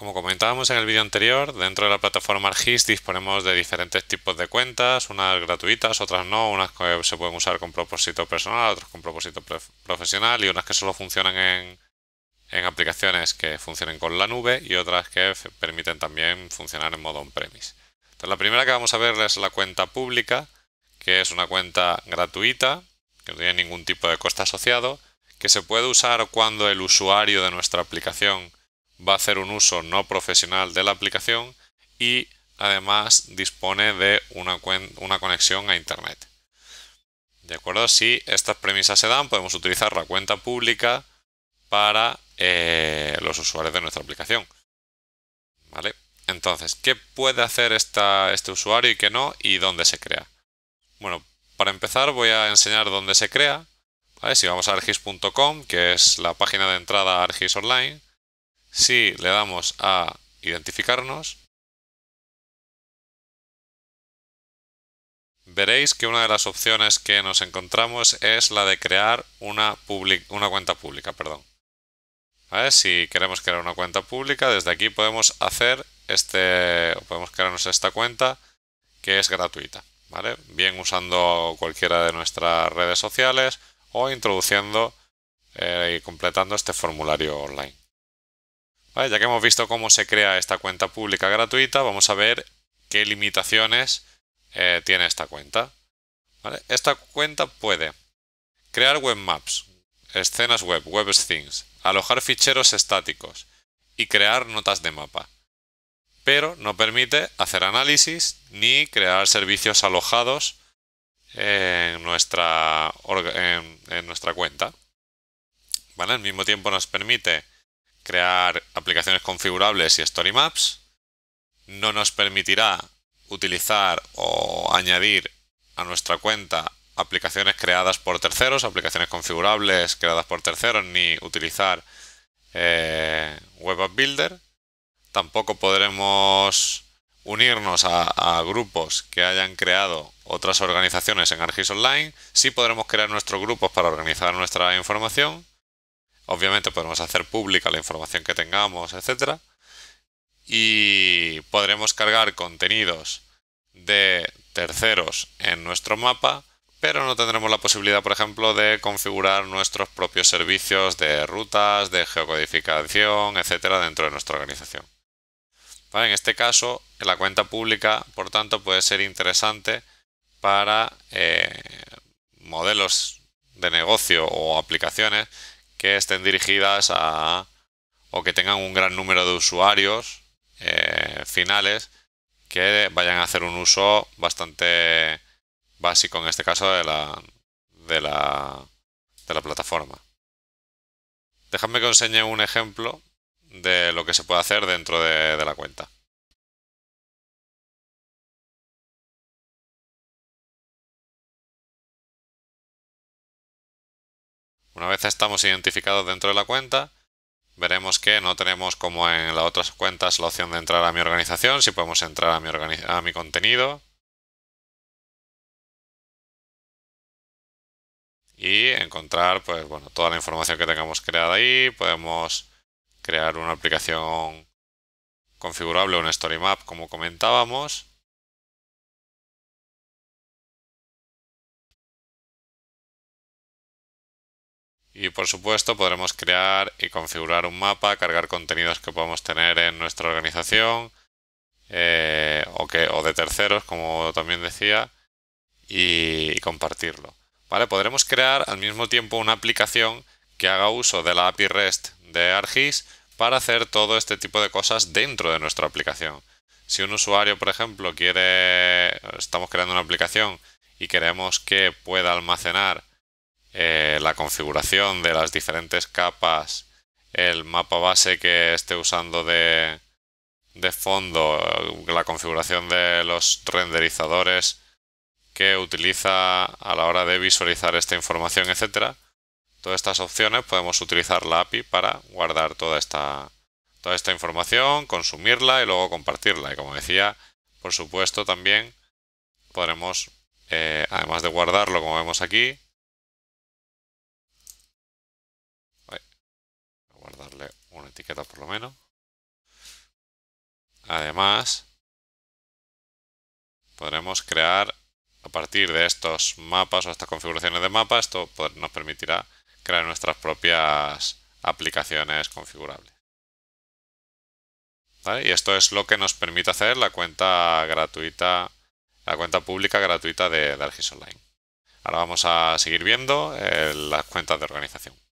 Como comentábamos en el vídeo anterior, dentro de la plataforma ArcGIS disponemos de diferentes tipos de cuentas, unas gratuitas, otras no, unas que se pueden usar con propósito personal, otras con propósito profesional y unas que solo funcionan en, aplicaciones que funcionen con la nube y otras que permiten también funcionar en modo on-premise. la primera que vamos a ver es la cuenta pública, que es una cuenta gratuita, que no tiene ningún tipo de coste asociado, que se puede usar cuando el usuario de nuestra aplicación va a hacer un uso no profesional de la aplicación y además dispone de una, una conexión a Internet. ¿De acuerdo? Si estas premisas se dan, podemos utilizar la cuenta pública para eh, los usuarios de nuestra aplicación. ¿Vale? Entonces, ¿qué puede hacer este usuario y qué no? ¿Y dónde se crea? Bueno, para empezar voy a enseñar dónde se crea. Si vamos a argis.com, que es la página de entrada a Argis Online, si le damos a identificarnos, veréis que una de las opciones que nos encontramos es la de crear una, cuenta pública. Perdón. Si queremos crear una cuenta pública, desde aquí podemos hacer este, podemos crearnos esta cuenta que es gratuita. Bien usando cualquiera de nuestras redes sociales o introduciendo eh, y completando este formulario online ya que hemos visto cómo se crea esta cuenta pública gratuita, vamos a ver qué limitaciones eh, tiene esta cuenta. Esta cuenta puede crear Web Maps, escenas web, web things, alojar ficheros estáticos y crear notas de mapa. Pero no permite hacer análisis ni crear servicios alojados en nuestra, cuenta. Al mismo tiempo nos permite crear aplicaciones configurables y story maps. No nos permitirá utilizar o añadir a nuestra cuenta aplicaciones creadas por terceros, aplicaciones configurables creadas por terceros, ni utilizar eh, Web App Builder. Tampoco podremos unirnos a, a, grupos que hayan creado otras organizaciones en ArcGIS Online. Sí podremos crear nuestros grupos para organizar nuestra información, Obviamente podemos hacer pública la información que tengamos, etc. Y podremos cargar contenidos de terceros en nuestro mapa, pero no tendremos la posibilidad, por ejemplo, de configurar nuestros propios servicios de rutas, de geocodificación, etcétera, dentro de nuestra organización. En este caso, la cuenta pública, por tanto, puede ser interesante para eh, modelos de negocio o aplicaciones que estén dirigidas a o que tengan un gran número de usuarios eh, finales que vayan a hacer un uso bastante básico en este caso de la de la, plataforma. déjame que os enseñe un ejemplo de lo que se puede hacer dentro de la cuenta. Una vez estamos identificados dentro de la cuenta, veremos que no tenemos como en las otras cuentas la opción de entrar a mi organización, si podemos entrar a mi, a mi contenido. Y encontrar pues, bueno, toda la información que tengamos creada ahí. Podemos crear una aplicación configurable, un story map como comentábamos. Y por supuesto podremos crear y configurar un mapa, cargar contenidos que podemos tener en nuestra organización eh, o, de terceros, como también decía, y, compartirlo. ¿Vale? Podremos crear al mismo tiempo una aplicación que haga uso de la API REST de Argis para hacer todo este tipo de cosas dentro de nuestra aplicación. Si un usuario, por ejemplo, quiere, estamos creando una aplicación y queremos que pueda almacenar eh, la configuración de las diferentes capas, el mapa base que esté usando de, de fondo, la configuración de los renderizadores que utiliza a la hora de visualizar esta información, etcétera. Todas estas opciones podemos utilizar la API para guardar toda esta, toda esta información, consumirla y luego compartirla. Y como decía, por supuesto también podremos, eh, además de guardarlo como vemos aquí, etiqueta por lo menos. Además, podremos crear a partir de estos mapas o estas configuraciones de mapa esto nos permitirá crear nuestras propias aplicaciones configurables. Y esto es lo que nos permite hacer la cuenta gratuita, la cuenta pública gratuita de, de Argis Online. Ahora vamos a seguir viendo eh, las cuentas de organización.